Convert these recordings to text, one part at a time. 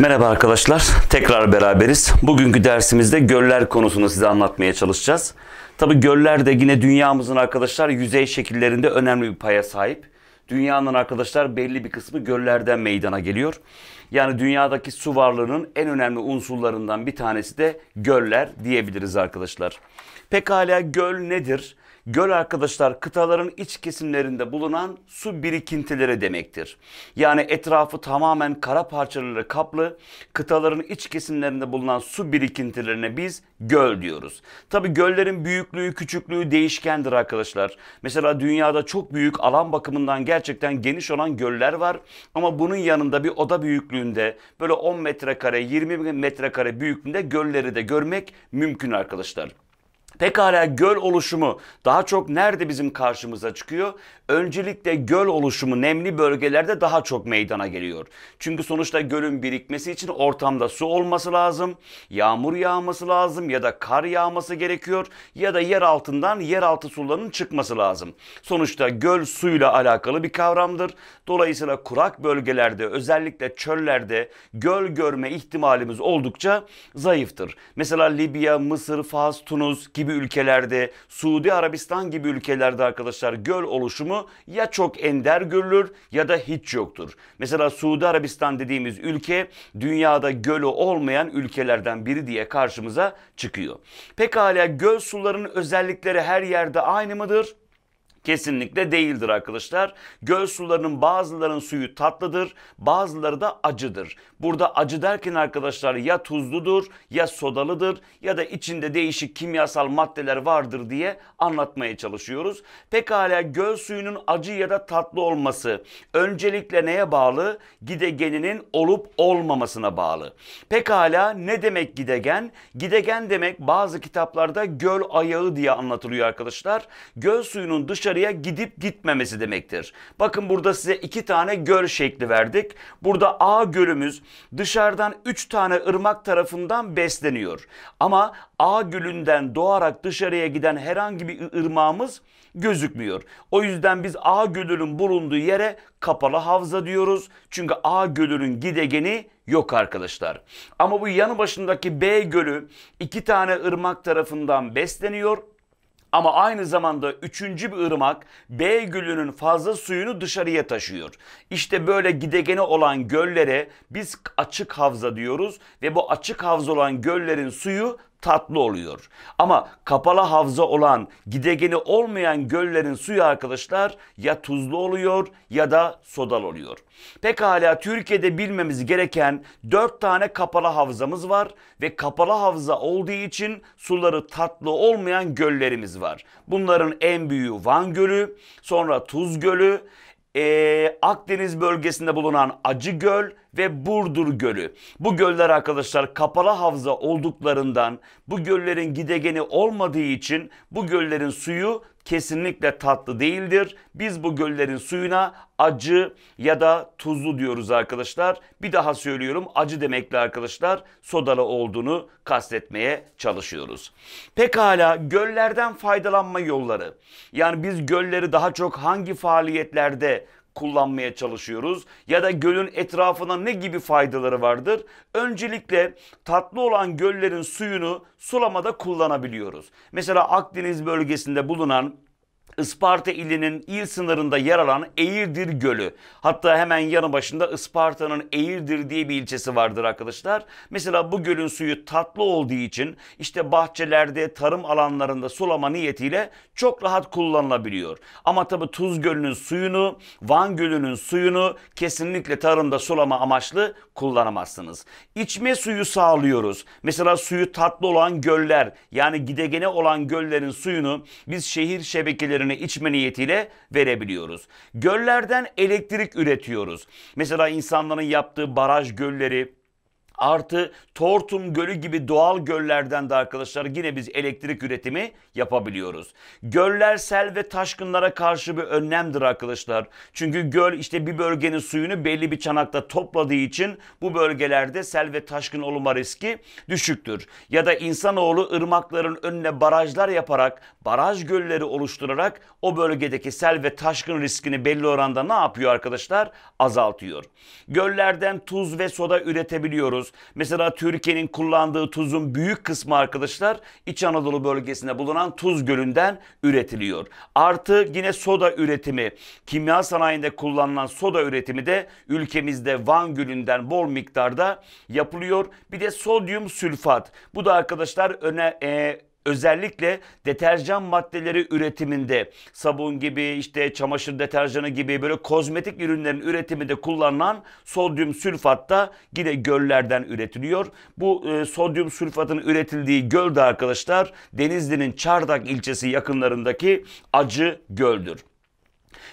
Merhaba arkadaşlar, tekrar beraberiz. Bugünkü dersimizde göller konusunu size anlatmaya çalışacağız. Tabi göller de yine dünyamızın arkadaşlar yüzey şekillerinde önemli bir paya sahip. Dünyanın arkadaşlar belli bir kısmı göllerden meydana geliyor. Yani dünyadaki su varlığının en önemli unsurlarından bir tanesi de göller diyebiliriz arkadaşlar. Pekala göl nedir? Göl arkadaşlar kıtaların iç kesimlerinde bulunan su birikintileri demektir. Yani etrafı tamamen kara parçalarıyla kaplı kıtaların iç kesimlerinde bulunan su birikintilerine biz göl diyoruz. Tabi göllerin büyüklüğü küçüklüğü değişkendir arkadaşlar. Mesela dünyada çok büyük alan bakımından gerçekten geniş olan göller var. Ama bunun yanında bir oda büyüklüğünde böyle 10 metrekare 20 metrekare büyüklüğünde gölleri de görmek mümkün arkadaşlar. Pekala göl oluşumu daha çok nerede bizim karşımıza çıkıyor? Öncelikle göl oluşumu nemli bölgelerde daha çok meydana geliyor. Çünkü sonuçta gölün birikmesi için ortamda su olması lazım, yağmur yağması lazım ya da kar yağması gerekiyor ya da yer altından yeraltı sularının çıkması lazım. Sonuçta göl suyla alakalı bir kavramdır. Dolayısıyla kurak bölgelerde özellikle çöllerde göl görme ihtimalimiz oldukça zayıftır. Mesela Libya, Mısır, Fas, Tunus, gibi ülkelerde, Suudi Arabistan gibi ülkelerde arkadaşlar göl oluşumu ya çok ender görülür ya da hiç yoktur. Mesela Suudi Arabistan dediğimiz ülke dünyada gölü olmayan ülkelerden biri diye karşımıza çıkıyor. Pekala göl sularının özellikleri her yerde aynı mıdır? Kesinlikle değildir arkadaşlar. Göl sularının bazılarının suyu tatlıdır, bazıları da acıdır. Burada acı derken arkadaşlar ya tuzludur, ya sodalıdır ya da içinde değişik kimyasal maddeler vardır diye anlatmaya çalışıyoruz. Pekala göl suyunun acı ya da tatlı olması öncelikle neye bağlı? Gidegeninin olup olmamasına bağlı. Pekala ne demek gidegen? Gidegen demek bazı kitaplarda göl ayağı diye anlatılıyor arkadaşlar. Göl suyunun dışarı dışarıya gidip gitmemesi demektir. Bakın burada size iki tane göl şekli verdik. Burada A gölümüz dışarıdan üç tane ırmak tarafından besleniyor. Ama A gölünden doğarak dışarıya giden herhangi bir ırmağımız gözükmüyor. O yüzden biz A gölünün bulunduğu yere kapalı havza diyoruz. Çünkü A gölünün gidegeni yok arkadaşlar. Ama bu yanı başındaki B gölü iki tane ırmak tarafından besleniyor ama aynı zamanda üçüncü bir ırmak B gölünün fazla suyunu dışarıya taşıyor. İşte böyle gidegeni olan göllere biz açık havza diyoruz ve bu açık havza olan göllerin suyu tatlı oluyor. Ama kapalı havza olan gidegeni olmayan göllerin suyu arkadaşlar ya tuzlu oluyor ya da sodal oluyor. Pekala Türkiye'de bilmemiz gereken 4 tane kapalı havzamız var ve kapalı havza olduğu için suları tatlı olmayan göllerimiz var. Bunların en büyüğü Van Gölü, sonra Tuz Gölü, ee, Akdeniz bölgesinde bulunan Acı Göl ve Burdur Gölü. Bu göller arkadaşlar kapalı havza olduklarından bu göllerin gidegeni olmadığı için bu göllerin suyu kesinlikle tatlı değildir. Biz bu göllerin suyuna acı ya da tuzlu diyoruz arkadaşlar. Bir daha söylüyorum acı demekle arkadaşlar sodalı olduğunu kastetmeye çalışıyoruz. Pekala göllerden faydalanma yolları. Yani biz gölleri daha çok hangi faaliyetlerde kullanmaya çalışıyoruz? Ya da gölün etrafına ne gibi faydaları vardır? Öncelikle tatlı olan göllerin suyunu sulamada kullanabiliyoruz. Mesela Akdeniz bölgesinde bulunan Isparta ilinin il sınırında yer alan Eğirdir Gölü. Hatta hemen yanı başında Isparta'nın Eğirdir diye bir ilçesi vardır arkadaşlar. Mesela bu gölün suyu tatlı olduğu için işte bahçelerde, tarım alanlarında sulama niyetiyle çok rahat kullanılabiliyor. Ama tabi Tuz Gölü'nün suyunu, Van Gölü'nün suyunu kesinlikle tarımda sulama amaçlı kullanamazsınız. İçme suyu sağlıyoruz. Mesela suyu tatlı olan göller yani gidegene olan göllerin suyunu biz şehir şebekelerinin yeme içme niyetiyle verebiliyoruz. Göllerden elektrik üretiyoruz. Mesela insanların yaptığı baraj gölleri, artı Tortum Gölü gibi doğal göllerden de arkadaşlar yine biz elektrik üretimi yapabiliyoruz. Göller sel ve taşkınlara karşı bir önlemdir arkadaşlar. Çünkü göl işte bir bölgenin suyunu belli bir çanakta topladığı için bu bölgelerde sel ve taşkın olma riski düşüktür. Ya da insanoğlu ırmakların önüne barajlar yaparak baraj gölleri oluşturarak o bölgedeki sel ve taşkın riskini belli oranda ne yapıyor arkadaşlar? Azaltıyor. Göllerden tuz ve soda üretebiliyoruz. Mesela Türkiye'nin kullandığı tuzun büyük kısmı arkadaşlar İç Anadolu bölgesinde bulunan Tuz Gölü'nden üretiliyor. Artı yine soda üretimi, kimya sanayinde kullanılan soda üretimi de ülkemizde Van Gölü'nden bol miktarda yapılıyor. Bir de sodyum sülfat. Bu da arkadaşlar öne e, özellikle deterjan maddeleri üretiminde sabun gibi işte çamaşır deterjanı gibi böyle kozmetik ürünlerin üretiminde kullanılan sodyum sülfat da yine göllerden üretiliyor. Bu e, sodyum sülfatın üretildiği göl de arkadaşlar Denizli'nin Çardak ilçesi yakınlarındaki Acı Göl'dür.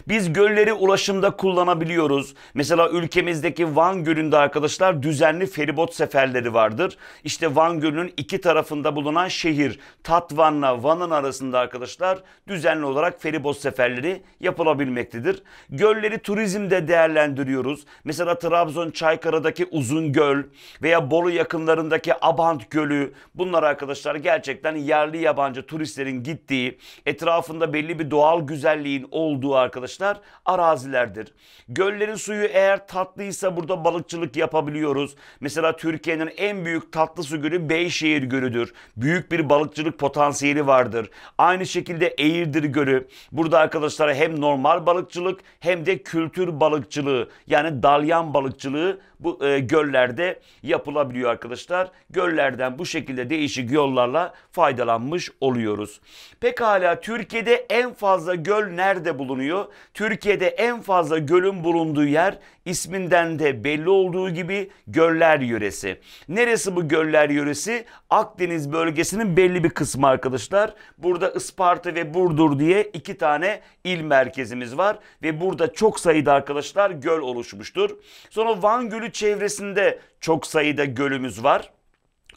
Biz gölleri ulaşımda kullanabiliyoruz. Mesela ülkemizdeki Van Gölü'nde arkadaşlar düzenli feribot seferleri vardır. İşte Van Gölü'nün iki tarafında bulunan şehir Tatvan'la Van'ın arasında arkadaşlar düzenli olarak feribot seferleri yapılabilmektedir. Gölleri turizmde değerlendiriyoruz. Mesela Trabzon Çaykara'daki Uzun Göl veya Bolu yakınlarındaki Abant Gölü bunlar arkadaşlar gerçekten yerli yabancı turistlerin gittiği etrafında belli bir doğal güzelliğin olduğu arkadaşlar? Arazilerdir. Göllerin suyu eğer tatlıysa burada balıkçılık yapabiliyoruz. Mesela Türkiye'nin en büyük tatlı su gölü Beyşehir Gölü'dür. Büyük bir balıkçılık potansiyeli vardır. Aynı şekilde Eğirdir Gölü. Burada arkadaşlar hem normal balıkçılık hem de kültür balıkçılığı yani dalyan balıkçılığı bu e, göllerde yapılabiliyor arkadaşlar. Göllerden bu şekilde değişik yollarla faydalanmış oluyoruz. Pekala Türkiye'de en fazla göl nerede bulunuyor? Türkiye'de en fazla gölün bulunduğu yer isminden de belli olduğu gibi göller yöresi. Neresi bu göller yöresi? Akdeniz bölgesinin belli bir kısmı arkadaşlar. Burada Isparta ve Burdur diye iki tane il merkezimiz var ve burada çok sayıda arkadaşlar göl oluşmuştur. Sonra Van Gölü çevresinde çok sayıda gölümüz var.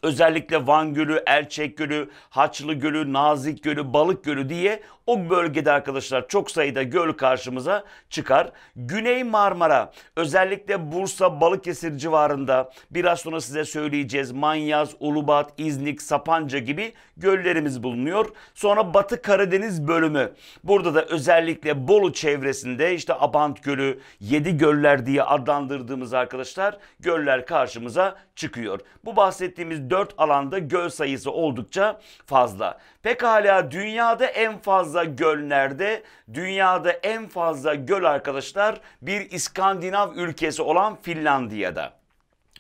Özellikle Van Gölü, Erçek Gölü, Haçlı Gölü, Nazik Gölü, Balık Gölü diye o bölgede arkadaşlar çok sayıda göl karşımıza çıkar. Güney Marmara özellikle Bursa, Balıkesir civarında biraz sonra size söyleyeceğiz. Manyaz, Ulubat, İznik, Sapanca gibi göllerimiz bulunuyor. Sonra Batı Karadeniz bölümü. Burada da özellikle Bolu çevresinde işte Abant Gölü, Yedi Göller diye adlandırdığımız arkadaşlar göller karşımıza çıkıyor. Bu bahsettiğimiz 4 alanda göl sayısı oldukça fazla. Pekala dünyada en fazla göl nerede? Dünyada en fazla göl arkadaşlar bir İskandinav ülkesi olan Finlandiya'da.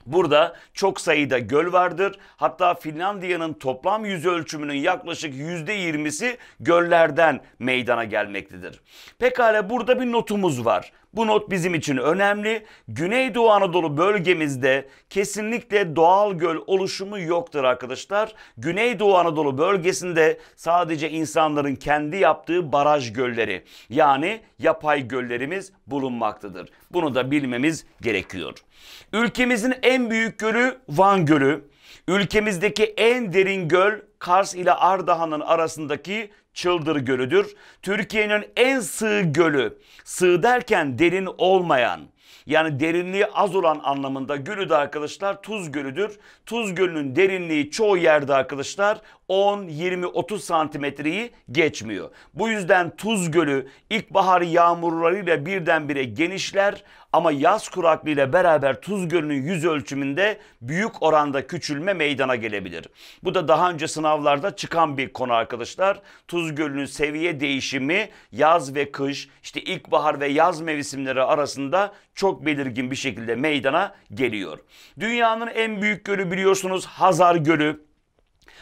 Burada çok sayıda göl vardır. Hatta Finlandiya'nın toplam yüz ölçümünün yaklaşık %20'si göllerden meydana gelmektedir. Pekala burada bir notumuz var. Bu not bizim için önemli. Güneydoğu Anadolu bölgemizde kesinlikle doğal göl oluşumu yoktur arkadaşlar. Güneydoğu Anadolu bölgesinde sadece insanların kendi yaptığı baraj gölleri yani yapay göllerimiz bulunmaktadır. Bunu da bilmemiz gerekiyor. Ülkemizin en büyük gölü Van Gölü. Ülkemizdeki en derin göl Kars ile Ardahan'ın arasındaki Çıldır Gölü'dür. Türkiye'nin en sığ gölü, sığ derken derin olmayan, yani derinliği az olan anlamında gölü de arkadaşlar Tuz Gölü'dür. Tuz Gölü'nün derinliği çoğu yerde arkadaşlar 10, 20, 30 santimetreyi geçmiyor. Bu yüzden Tuz Gölü ilkbahar yağmurlarıyla birdenbire genişler. Ama yaz kuraklığı ile beraber Tuz Gölü'nün yüz ölçümünde büyük oranda küçülme meydana gelebilir. Bu da daha önce sınavlarda çıkan bir konu arkadaşlar. Tuz Gölü'nün seviye değişimi yaz ve kış işte ilkbahar ve yaz mevsimleri arasında çok belirgin bir şekilde meydana geliyor. Dünyanın en büyük gölü biliyorsunuz Hazar Gölü.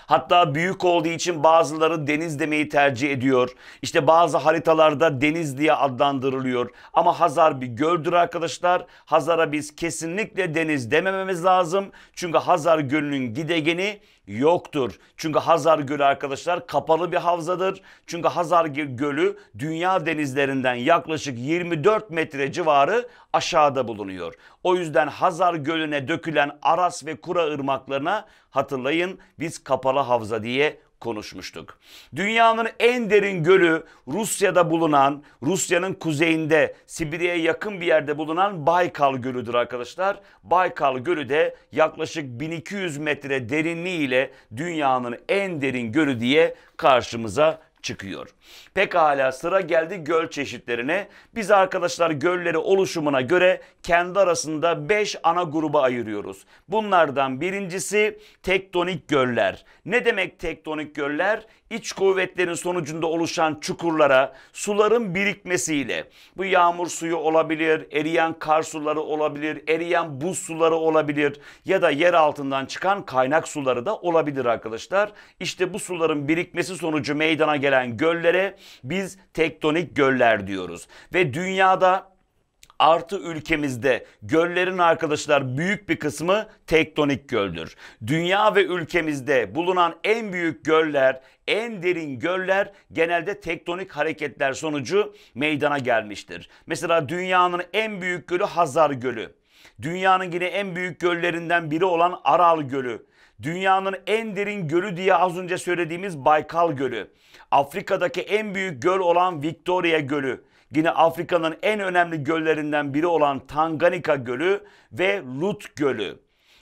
Hatta büyük olduğu için bazıları deniz demeyi tercih ediyor. İşte bazı haritalarda deniz diye adlandırılıyor. Ama Hazar bir göldür arkadaşlar. Hazar'a biz kesinlikle deniz demememiz lazım. Çünkü Hazar Gölü'nün gidegeni yoktur. Çünkü Hazar Gölü arkadaşlar kapalı bir havzadır. Çünkü Hazar Gölü dünya denizlerinden yaklaşık 24 metre civarı aşağıda bulunuyor. O yüzden Hazar Gölü'ne dökülen Aras ve Kura ırmaklarına hatırlayın biz kapalı havza diye konuşmuştuk. Dünyanın en derin gölü Rusya'da bulunan, Rusya'nın kuzeyinde, Sibirya'ya yakın bir yerde bulunan Baykal Gölü'dür arkadaşlar. Baykal Gölü de yaklaşık 1200 metre derinliğiyle dünyanın en derin gölü diye karşımıza çıkıyor. Pekala sıra geldi göl çeşitlerine. Biz arkadaşlar gölleri oluşumuna göre kendi arasında 5 ana gruba ayırıyoruz. Bunlardan birincisi tektonik göller. Ne demek tektonik göller? iç kuvvetlerin sonucunda oluşan çukurlara suların birikmesiyle bu yağmur suyu olabilir, eriyen kar suları olabilir, eriyen buz suları olabilir ya da yer altından çıkan kaynak suları da olabilir arkadaşlar. İşte bu suların birikmesi sonucu meydana gelen göllere biz tektonik göller diyoruz. Ve dünyada artı ülkemizde göllerin arkadaşlar büyük bir kısmı tektonik göldür. Dünya ve ülkemizde bulunan en büyük göller, en derin göller genelde tektonik hareketler sonucu meydana gelmiştir. Mesela dünyanın en büyük gölü Hazar Gölü. Dünyanın yine en büyük göllerinden biri olan Aral Gölü. Dünyanın en derin gölü diye az önce söylediğimiz Baykal Gölü. Afrika'daki en büyük göl olan Victoria Gölü. Yine Afrika'nın en önemli göllerinden biri olan Tanganyika Gölü ve Lut Gölü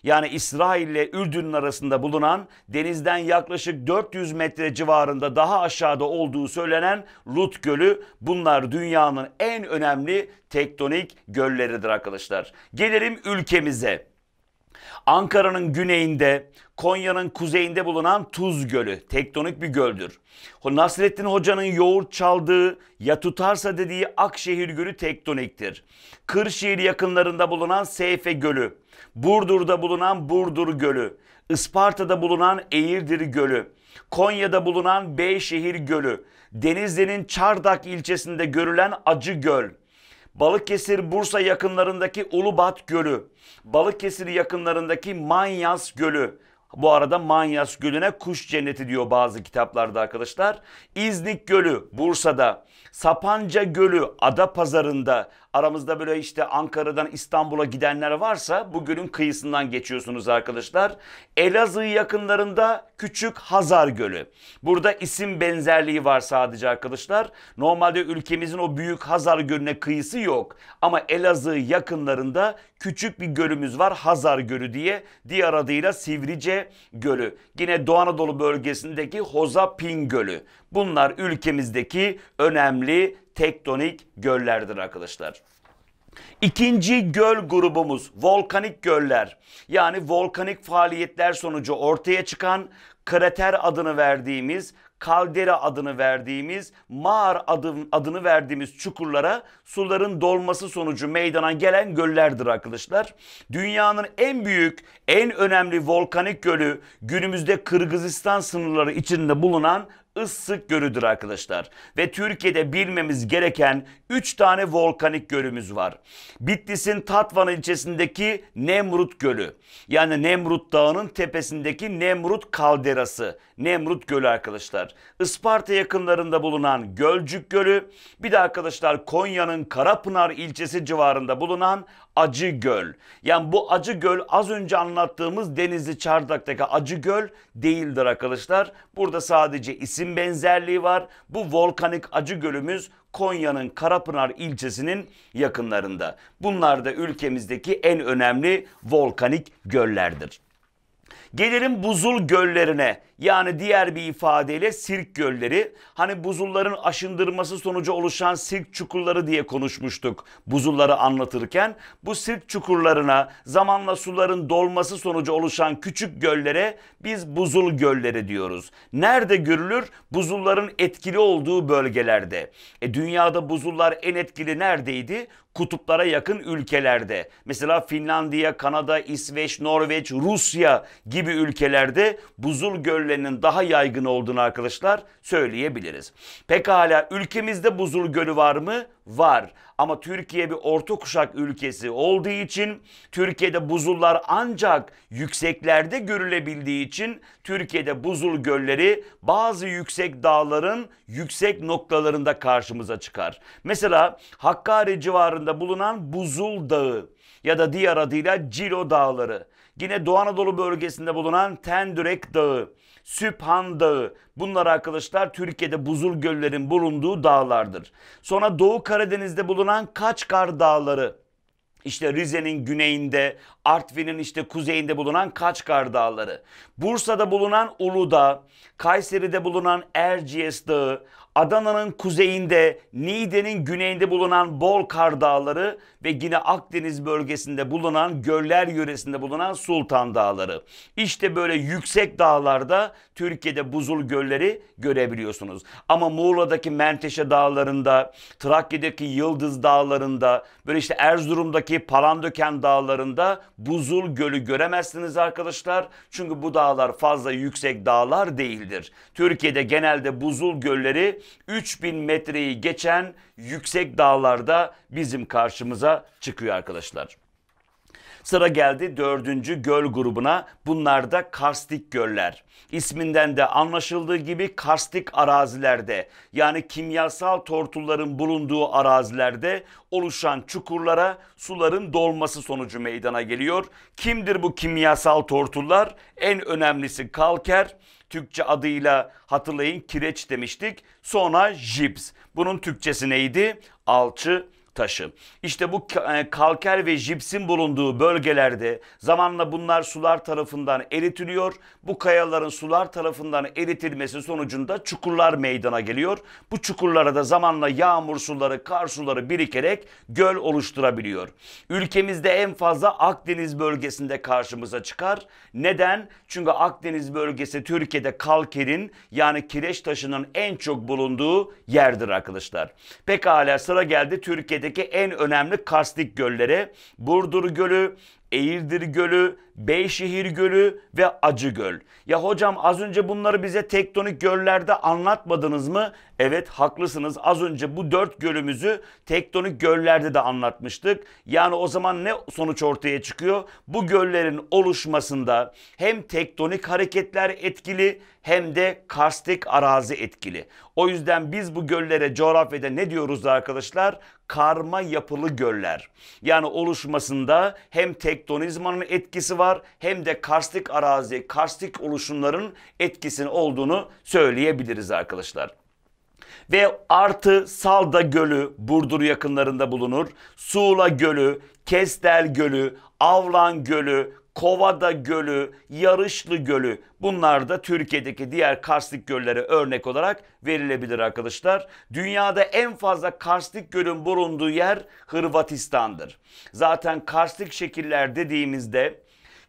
yani İsrail ile Ürdün'ün arasında bulunan denizden yaklaşık 400 metre civarında daha aşağıda olduğu söylenen Lut Gölü bunlar dünyanın en önemli tektonik gölleridir arkadaşlar. Gelelim ülkemize. Ankara'nın güneyinde, Konya'nın kuzeyinde bulunan Tuz Gölü tektonik bir göldür. Nasrettin Hoca'nın yoğurt çaldığı ya tutarsa dediği Akşehir Gölü tektoniktir. Kırşehir yakınlarında bulunan Seyfe Gölü, Burdur'da bulunan Burdur Gölü, Isparta'da bulunan Eğirdir Gölü, Konya'da bulunan Beyşehir Gölü, Denizli'nin Çardak ilçesinde görülen Acı Göl, Balıkesir Bursa yakınlarındaki Ulubat Gölü, Balıkesir yakınlarındaki Manyas Gölü. Bu arada Manyas Gölü'ne kuş cenneti diyor bazı kitaplarda arkadaşlar. İznik Gölü Bursa'da, Sapanca Gölü Ada Pazarında, aramızda böyle işte Ankara'dan İstanbul'a gidenler varsa bu gölün kıyısından geçiyorsunuz arkadaşlar. Elazığ yakınlarında Küçük Hazar Gölü. Burada isim benzerliği var sadece arkadaşlar. Normalde ülkemizin o büyük Hazar Gölü'ne kıyısı yok. Ama Elazığ yakınlarında küçük bir gölümüz var Hazar Gölü diye. Diğer adıyla Sivrice Gölü. Yine Doğu Anadolu bölgesindeki Hozapin Gölü. Bunlar ülkemizdeki önemli tektonik göllerdir arkadaşlar. İkinci göl grubumuz volkanik göller. Yani volkanik faaliyetler sonucu ortaya çıkan krater adını verdiğimiz kaldera adını verdiğimiz, mağar adı, adını verdiğimiz çukurlara suların dolması sonucu meydana gelen göllerdir arkadaşlar. Dünyanın en büyük, en önemli volkanik gölü günümüzde Kırgızistan sınırları içinde bulunan ıssık gölüdür arkadaşlar. Ve Türkiye'de bilmemiz gereken 3 tane volkanik gölümüz var. Bitlis'in Tatvan ilçesindeki Nemrut Gölü. Yani Nemrut Dağı'nın tepesindeki Nemrut Kalderası. Nemrut Gölü arkadaşlar. Isparta yakınlarında bulunan Gölcük Gölü. Bir de arkadaşlar Konya'nın Karapınar ilçesi civarında bulunan Acı Göl. Yani bu Acı Göl az önce anlattığımız Denizli Çardak'taki Acı Göl değildir arkadaşlar. Burada sadece isim benzerliği var. Bu volkanik Acı Gölümüz Konya'nın Karapınar ilçesinin yakınlarında. Bunlar da ülkemizdeki en önemli volkanik göllerdir. Gelelim buzul göllerine yani diğer bir ifadeyle sirk gölleri hani buzulların aşındırması sonucu oluşan sirk çukurları diye konuşmuştuk buzulları anlatırken. Bu sirk çukurlarına zamanla suların dolması sonucu oluşan küçük göllere biz buzul gölleri diyoruz. Nerede görülür? Buzulların etkili olduğu bölgelerde. E, dünyada buzullar en etkili neredeydi? kutuplara yakın ülkelerde mesela Finlandiya, Kanada, İsveç, Norveç, Rusya gibi ülkelerde buzul göl türlerinin daha yaygın olduğunu arkadaşlar söyleyebiliriz. Pekala ülkemizde buzul gölü var mı? Var. Ama Türkiye bir orta kuşak ülkesi olduğu için Türkiye'de buzullar ancak yükseklerde görülebildiği için Türkiye'de buzul gölleri bazı yüksek dağların yüksek noktalarında karşımıza çıkar. Mesela Hakkari civarında bulunan Buzul Dağı ya da diğer adıyla Ciro Dağları Yine Doğu Anadolu bölgesinde bulunan Tendürek Dağı, Süphan Dağı bunlar arkadaşlar Türkiye'de buzul göllerin bulunduğu dağlardır. Sonra Doğu Karadeniz'de bulunan Kaçkar Dağları işte Rize'nin güneyinde, Artvin'in işte kuzeyinde bulunan Kaçkar Dağları, Bursa'da bulunan Uludağ, Kayseri'de bulunan Erciyes Dağı, Adana'nın kuzeyinde, Niğde'nin güneyinde bulunan bol kar Dağları ve yine Akdeniz bölgesinde bulunan Göller yöresinde bulunan Sultan Dağları. İşte böyle yüksek dağlarda Türkiye'de buzul gölleri görebiliyorsunuz. Ama Muğla'daki Menteşe Dağları'nda, Trakya'daki Yıldız Dağları'nda, Böyle işte Erzurum'daki Palandöken dağlarında buzul gölü göremezsiniz arkadaşlar. Çünkü bu dağlar fazla yüksek dağlar değildir. Türkiye'de genelde buzul gölleri 3000 metreyi geçen yüksek dağlarda bizim karşımıza çıkıyor arkadaşlar. Sıra geldi dördüncü göl grubuna. Bunlar da karstik göller. İsminden de anlaşıldığı gibi karstik arazilerde yani kimyasal tortulların bulunduğu arazilerde oluşan çukurlara suların dolması sonucu meydana geliyor. Kimdir bu kimyasal tortullar? En önemlisi kalker. Türkçe adıyla hatırlayın kireç demiştik. Sonra jips. Bunun Türkçesi neydi? Alçı taşı. İşte bu e, kalker ve jipsin bulunduğu bölgelerde zamanla bunlar sular tarafından eritiliyor. Bu kayaların sular tarafından eritilmesi sonucunda çukurlar meydana geliyor. Bu çukurlara da zamanla yağmur suları, kar suları birikerek göl oluşturabiliyor. Ülkemizde en fazla Akdeniz bölgesinde karşımıza çıkar. Neden? Çünkü Akdeniz bölgesi Türkiye'de kalkerin yani kireç taşının en çok bulunduğu yerdir arkadaşlar. Pekala sıra geldi Türkiye'de Türkiye'deki en önemli karstik gölleri Burdur Gölü, Eğirdir Gölü, Beyşehir Gölü ve Acı Göl. Ya hocam az önce bunları bize tektonik göllerde anlatmadınız mı? Evet haklısınız az önce bu dört gölümüzü tektonik göllerde de anlatmıştık. Yani o zaman ne sonuç ortaya çıkıyor? Bu göllerin oluşmasında hem tektonik hareketler etkili hem de karstik arazi etkili. O yüzden biz bu göllere coğrafyada ne diyoruz arkadaşlar? Karma yapılı göller. Yani oluşmasında hem tektonizmanın etkisi var hem de karstik arazi, karstik oluşumların etkisinin olduğunu söyleyebiliriz arkadaşlar. Ve artı Salda Gölü Burdur yakınlarında bulunur. Suğla Gölü, Kestel Gölü, Avlan Gölü, Kovada Gölü, Yarışlı Gölü bunlar da Türkiye'deki diğer karstik göllere örnek olarak verilebilir arkadaşlar. Dünyada en fazla karstik gölün bulunduğu yer Hırvatistan'dır. Zaten karstik şekiller dediğimizde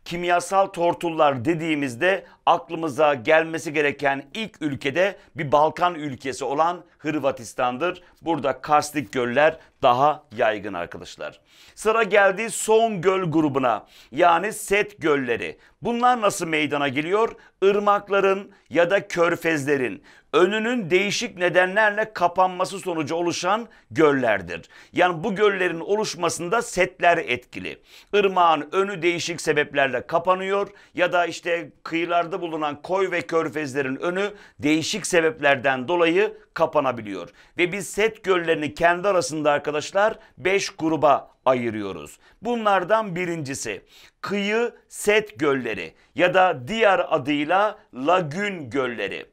kimyasal tortullar dediğimizde aklımıza gelmesi gereken ilk ülkede bir Balkan ülkesi olan Hırvatistan'dır. Burada karstik göller daha yaygın arkadaşlar. Sıra geldi son göl grubuna yani set gölleri. Bunlar nasıl meydana geliyor? Irmakların ya da körfezlerin önünün değişik nedenlerle kapanması sonucu oluşan göllerdir. Yani bu göllerin oluşmasında setler etkili. Irmağın önü değişik sebeplerle kapanıyor ya da işte kıyılarda kıyılarda bulunan koy ve körfezlerin önü değişik sebeplerden dolayı kapanabiliyor. Ve biz set göllerini kendi arasında arkadaşlar 5 gruba ayırıyoruz. Bunlardan birincisi kıyı set gölleri ya da diğer adıyla lagün gölleri.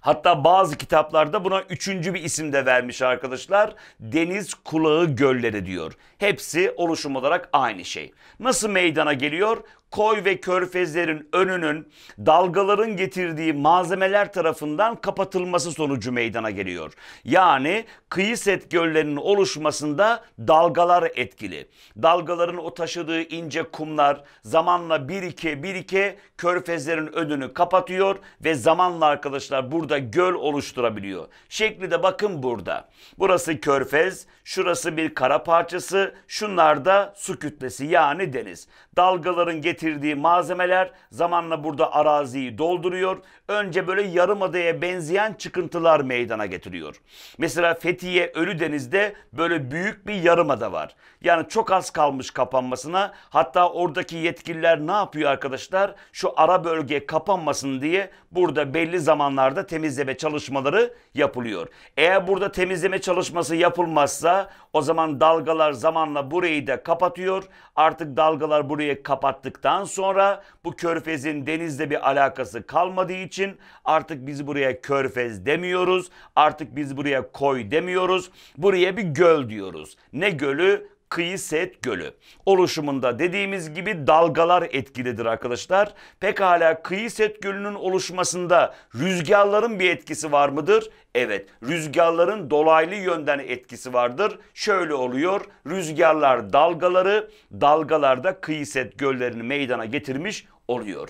Hatta bazı kitaplarda buna üçüncü bir isim de vermiş arkadaşlar. Deniz kulağı gölleri diyor. Hepsi oluşum olarak aynı şey. Nasıl meydana geliyor? koy ve körfezlerin önünün dalgaların getirdiği malzemeler tarafından kapatılması sonucu meydana geliyor. Yani kıyı set göllerinin oluşmasında dalgalar etkili. Dalgaların o taşıdığı ince kumlar zamanla birike birike körfezlerin önünü kapatıyor ve zamanla arkadaşlar burada göl oluşturabiliyor. Şekli de bakın burada. Burası körfez, şurası bir kara parçası, şunlar da su kütlesi yani deniz. Dalgaların getirdiği getirdiği malzemeler zamanla burada araziyi dolduruyor. Önce böyle yarım adaya benzeyen çıkıntılar meydana getiriyor. Mesela Fethiye Ölüdeniz'de böyle büyük bir yarım ada var. Yani çok az kalmış kapanmasına. Hatta oradaki yetkililer ne yapıyor arkadaşlar? Şu ara bölge kapanmasın diye burada belli zamanlarda temizleme çalışmaları yapılıyor. Eğer burada temizleme çalışması yapılmazsa o zaman dalgalar zamanla burayı da kapatıyor. Artık dalgalar burayı kapattıktan sonra bu körfezin denizle bir alakası kalmadığı için artık biz buraya körfez demiyoruz. Artık biz buraya koy demiyoruz. Buraya bir göl diyoruz. Ne gölü? Kıyıset Gölü. Oluşumunda dediğimiz gibi dalgalar etkilidir arkadaşlar. Pekala Kıyıset Gölü'nün oluşmasında rüzgarların bir etkisi var mıdır? Evet rüzgarların dolaylı yönden etkisi vardır. Şöyle oluyor rüzgarlar dalgaları dalgalarda Kıyıset Göllerini meydana getirmiş oluyor.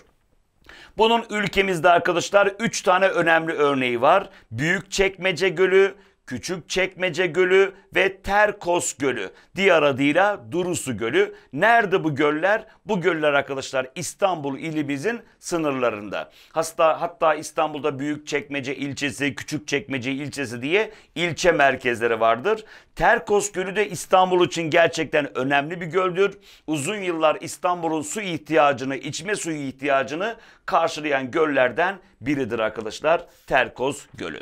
Bunun ülkemizde arkadaşlar 3 tane önemli örneği var. Büyük Çekmece Gölü, Küçük Çekmece Gölü ve Terkos Gölü. Diğer adıyla Durusu Gölü. Nerede bu göller? Bu göller arkadaşlar İstanbul ilimizin sınırlarında. Hatta hatta İstanbul'da Büyük Çekmece ilçesi, Küçük Çekmece ilçesi diye ilçe merkezleri vardır. Terkos Gölü de İstanbul için gerçekten önemli bir göldür. Uzun yıllar İstanbul'un su ihtiyacını, içme suyu ihtiyacını karşılayan göllerden biridir arkadaşlar. Terkos Gölü.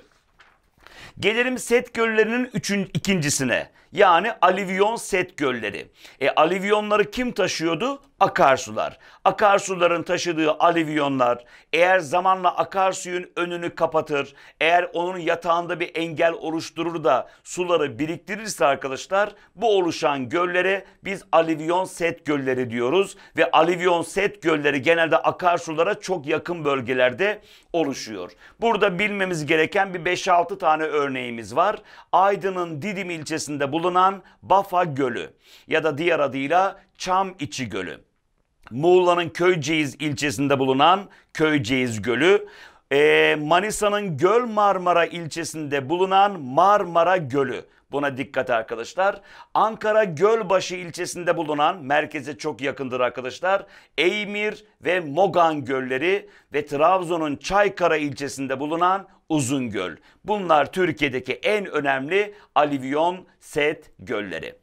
Gelelim Set Göllerinin üçün, ikincisine. Yani alivyon set gölleri. E alivyonları kim taşıyordu? Akarsular. Akarsuların taşıdığı alivyonlar eğer zamanla akarsuyun önünü kapatır, eğer onun yatağında bir engel oluşturur da suları biriktirirse arkadaşlar bu oluşan göllere biz alivyon set gölleri diyoruz ve alivyon set gölleri genelde akarsulara çok yakın bölgelerde oluşuyor. Burada bilmemiz gereken bir 5-6 tane örneğimiz var. Aydın'ın Didim ilçesinde bulunan bulunan Bafa Gölü ya da diğer adıyla Çam İçi Gölü. Muğla'nın Köyceğiz ilçesinde bulunan Köyceğiz Gölü, Manisa'nın Göl Marmara ilçesinde bulunan Marmara Gölü. Buna dikkat arkadaşlar. Ankara Gölbaşı ilçesinde bulunan merkeze çok yakındır arkadaşlar. Eymir ve Mogan gölleri ve Trabzon'un Çaykara ilçesinde bulunan Uzun Göl. Bunlar Türkiye'deki en önemli alivyon set gölleri.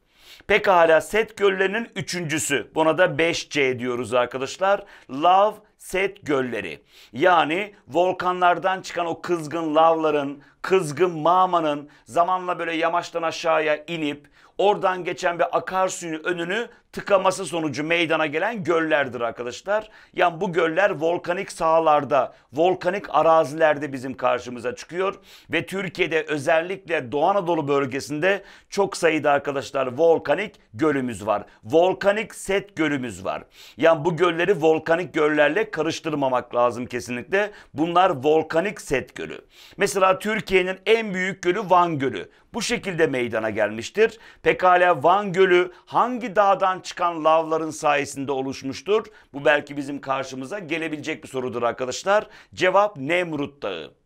Pekala set göllerinin üçüncüsü. Buna da 5C diyoruz arkadaşlar. Love set gölleri. Yani volkanlardan çıkan o kızgın lavların, kızgın mağmanın zamanla böyle yamaçtan aşağıya inip oradan geçen bir akarsuyun önünü tıkaması sonucu meydana gelen göllerdir arkadaşlar. Yani bu göller volkanik sahalarda, volkanik arazilerde bizim karşımıza çıkıyor ve Türkiye'de özellikle Doğu Anadolu bölgesinde çok sayıda arkadaşlar volkanik gölümüz var. Volkanik set gölümüz var. Yani bu gölleri volkanik göllerle karıştırmamak lazım kesinlikle. Bunlar volkanik set gölü. Mesela Türkiye'nin en büyük gölü Van Gölü bu şekilde meydana gelmiştir. Pekala Van Gölü hangi dağdan çıkan lavların sayesinde oluşmuştur? Bu belki bizim karşımıza gelebilecek bir sorudur arkadaşlar. Cevap Nemrut Dağı.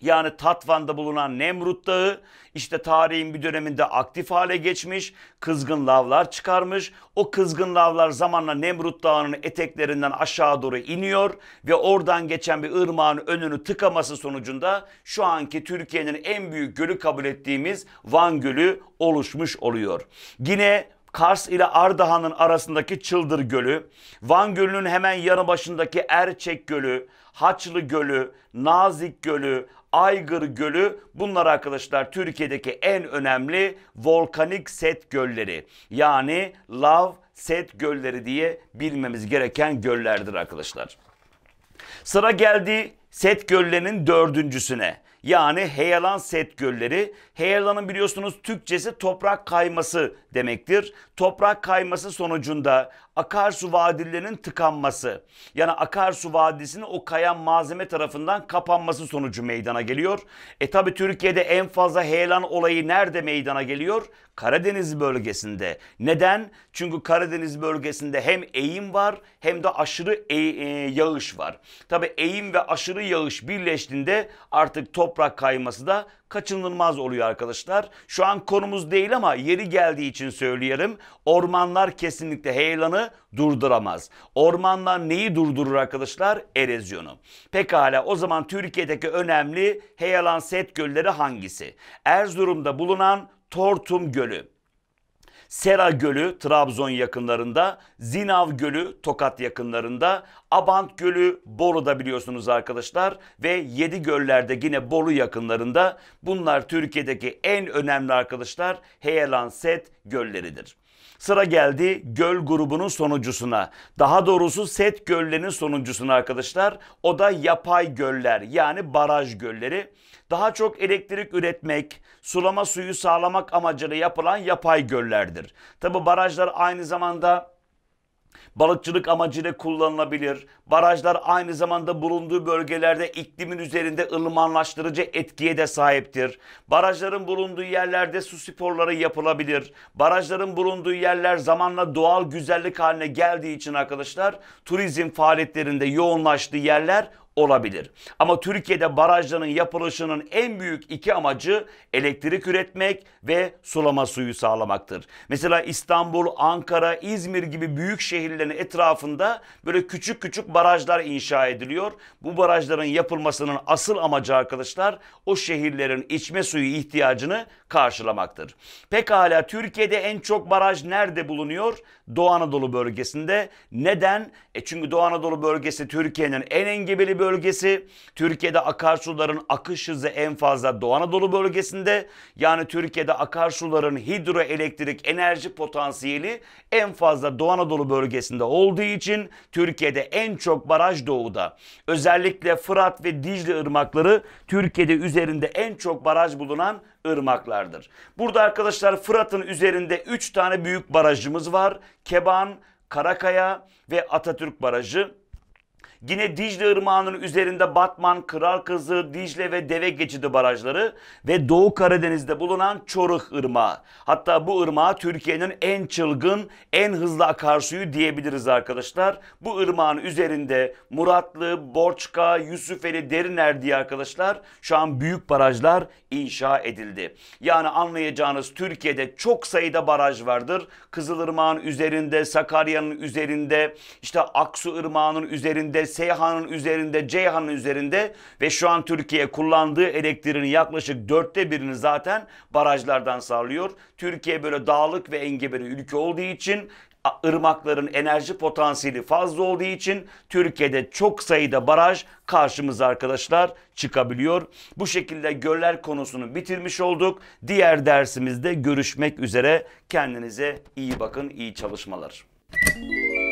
Yani Tatvan'da bulunan Nemrut Dağı işte tarihin bir döneminde aktif hale geçmiş, kızgın lavlar çıkarmış. O kızgın lavlar zamanla Nemrut Dağı'nın eteklerinden aşağı doğru iniyor ve oradan geçen bir ırmağın önünü tıkaması sonucunda şu anki Türkiye'nin en büyük gölü kabul ettiğimiz Van Gölü oluşmuş oluyor. Yine Kars ile Ardahan'ın arasındaki Çıldır Gölü, Van Gölü'nün hemen yanı başındaki Erçek Gölü, Haçlı Gölü, Nazik Gölü, Aygır Gölü bunlar arkadaşlar Türkiye'deki en önemli volkanik set gölleri. Yani lav set gölleri diye bilmemiz gereken göllerdir arkadaşlar. Sıra geldi set göllerinin dördüncüsüne. Yani heyelan set gölleri. Heyelanın biliyorsunuz Türkçesi toprak kayması demektir. Toprak kayması sonucunda akarsu vadilerinin tıkanması yani akarsu vadisinin o kayan malzeme tarafından kapanması sonucu meydana geliyor. E tabi Türkiye'de en fazla heyelan olayı nerede meydana geliyor? Karadeniz bölgesinde. Neden? Çünkü Karadeniz bölgesinde hem eğim var hem de aşırı e e yağış var. Tabi eğim ve aşırı yağış birleştiğinde artık toprak kayması da kaçınılmaz oluyor arkadaşlar. Şu an konumuz değil ama yeri geldiği için söyleyelim. Ormanlar kesinlikle heyelanı durduramaz. Ormanlar neyi durdurur arkadaşlar? Erozyonu. Pekala o zaman Türkiye'deki önemli heyelan set gölleri hangisi? Erzurum'da bulunan Tortum Gölü. Sera Gölü Trabzon yakınlarında, Zinav Gölü Tokat yakınlarında, Abant Gölü Bolu'da biliyorsunuz arkadaşlar ve Yedi Göllerde yine Bolu yakınlarında. Bunlar Türkiye'deki en önemli arkadaşlar heyelan set gölleridir. Sıra geldi göl grubunun sonuncusuna. Daha doğrusu set göllerinin sonuncusuna arkadaşlar. O da yapay göller yani baraj gölleri. Daha çok elektrik üretmek, sulama suyu sağlamak amacıyla yapılan yapay göllerdir. Tabi barajlar aynı zamanda Balıkçılık amacıyla kullanılabilir. Barajlar aynı zamanda bulunduğu bölgelerde iklimin üzerinde ılımanlaştırıcı etkiye de sahiptir. Barajların bulunduğu yerlerde su sporları yapılabilir. Barajların bulunduğu yerler zamanla doğal güzellik haline geldiği için arkadaşlar turizm faaliyetlerinde yoğunlaştığı yerler olabilir. Ama Türkiye'de barajların yapılışının en büyük iki amacı elektrik üretmek ve sulama suyu sağlamaktır. Mesela İstanbul, Ankara, İzmir gibi büyük şehirlerin etrafında böyle küçük küçük barajlar inşa ediliyor. Bu barajların yapılmasının asıl amacı arkadaşlar o şehirlerin içme suyu ihtiyacını karşılamaktır. Pekala Türkiye'de en çok baraj nerede bulunuyor? Doğu Anadolu bölgesinde. Neden? E çünkü Doğu Anadolu bölgesi Türkiye'nin en engebeli bölgesi. Türkiye'de akarsuların akış hızı en fazla Doğu Anadolu bölgesinde. Yani Türkiye'de akarsuların hidroelektrik enerji potansiyeli en fazla Doğu Anadolu bölgesinde olduğu için Türkiye'de en çok baraj doğuda. Özellikle Fırat ve Dicle ırmakları Türkiye'de üzerinde en çok baraj bulunan ırmaklardır. Burada arkadaşlar Fırat'ın üzerinde 3 tane büyük barajımız var. Keban, Karakaya ve Atatürk Barajı. Yine Dicle Irmağı'nın üzerinde Batman, Kral Kızı, Dicle ve Deve Geçidi barajları ve Doğu Karadeniz'de bulunan Çoruk Irmağı. Hatta bu ırmağı Türkiye'nin en çılgın, en hızlı akarsuyu diyebiliriz arkadaşlar. Bu ırmağın üzerinde Muratlı, Borçka, Yusufeli, Deriner diye arkadaşlar şu an büyük barajlar inşa edildi. Yani anlayacağınız Türkiye'de çok sayıda baraj vardır. Kızılırmağın üzerinde, Sakarya'nın üzerinde, işte Aksu Irmağı'nın üzerinde, Seyhan'ın üzerinde, Ceyhan'ın üzerinde ve şu an Türkiye kullandığı elektriğin yaklaşık dörtte birini zaten barajlardan sağlıyor. Türkiye böyle dağlık ve engebeli ülke olduğu için ırmakların enerji potansiyeli fazla olduğu için Türkiye'de çok sayıda baraj karşımıza arkadaşlar çıkabiliyor. Bu şekilde göller konusunu bitirmiş olduk. Diğer dersimizde görüşmek üzere. Kendinize iyi bakın, iyi çalışmalar. Müzik